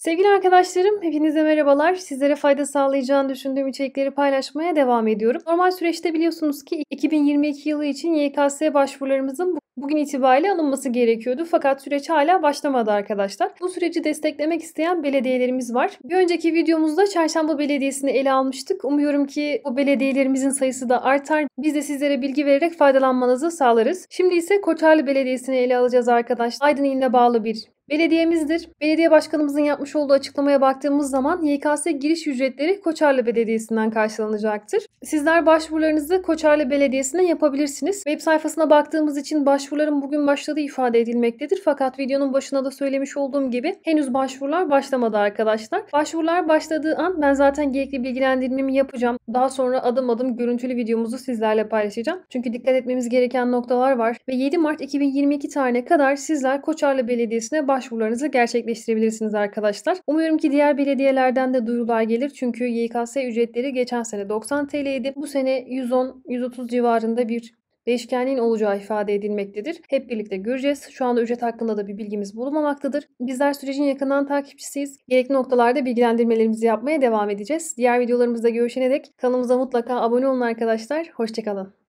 Sevgili arkadaşlarım, hepinize merhabalar. Sizlere fayda sağlayacağını düşündüğüm içerikleri paylaşmaya devam ediyorum. Normal süreçte biliyorsunuz ki 2022 yılı için YKS başvurularımızın bugün itibariyle alınması gerekiyordu. Fakat süreç hala başlamadı arkadaşlar. Bu süreci desteklemek isteyen belediyelerimiz var. Bir önceki videomuzda Çarşamba Belediyesi'ni ele almıştık. Umuyorum ki bu belediyelerimizin sayısı da artar. Biz de sizlere bilgi vererek faydalanmanızı sağlarız. Şimdi ise Koçarlı Belediyesi'ni ele alacağız arkadaşlar. Aydın iline bağlı bir belediyemizdir. Belediye başkanımızın yapmış olduğu açıklamaya baktığımız zaman YKS giriş ücretleri Koçarlı Belediyesi'nden karşılanacaktır. Sizler başvurularınızı Koçarlı Belediyesi'ne yapabilirsiniz. Web sayfasına baktığımız için başvuruların bugün başladığı ifade edilmektedir. Fakat videonun başına da söylemiş olduğum gibi henüz başvurular başlamadı arkadaşlar. Başvurular başladığı an ben zaten gerekli bilgilendirmemi yapacağım. Daha sonra adım adım görüntülü videomuzu sizlerle paylaşacağım. Çünkü dikkat etmemiz gereken noktalar var ve 7 Mart 2022 tarihine kadar sizler Koçarlı Belediyesi'ne baş başvurularınızı gerçekleştirebilirsiniz arkadaşlar. Umuyorum ki diğer belediyelerden de duyurular gelir. Çünkü YKS ücretleri geçen sene 90 TL idi. Bu sene 110-130 civarında bir değişkenliğin olacağı ifade edilmektedir. Hep birlikte göreceğiz. Şu anda ücret hakkında da bir bilgimiz bulunmamaktadır. Bizler sürecin yakından takipçisiyiz. Gerekli noktalarda bilgilendirmelerimizi yapmaya devam edeceğiz. Diğer videolarımızda görüşene dek kanalımıza mutlaka abone olun arkadaşlar. Hoşçakalın.